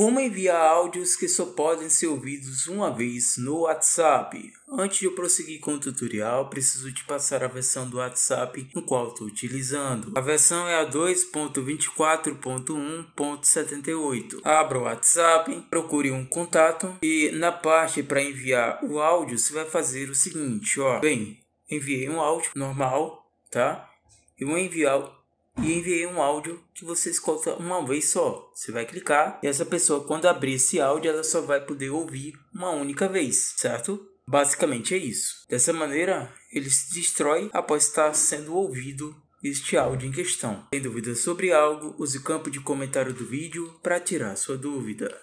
Como enviar áudios que só podem ser ouvidos uma vez no WhatsApp? Antes de eu prosseguir com o tutorial, preciso te passar a versão do WhatsApp no qual estou utilizando. A versão é a 2.24.1.78. Abra o WhatsApp, procure um contato e na parte para enviar o áudio, você vai fazer o seguinte, ó. Bem, enviei um áudio normal, tá? E vou enviar e enviei um áudio que você escuta uma vez só. Você vai clicar e essa pessoa, quando abrir esse áudio, ela só vai poder ouvir uma única vez, certo? Basicamente é isso. Dessa maneira, ele se destrói após estar sendo ouvido este áudio em questão. Tem dúvidas sobre algo? Use o campo de comentário do vídeo para tirar sua dúvida.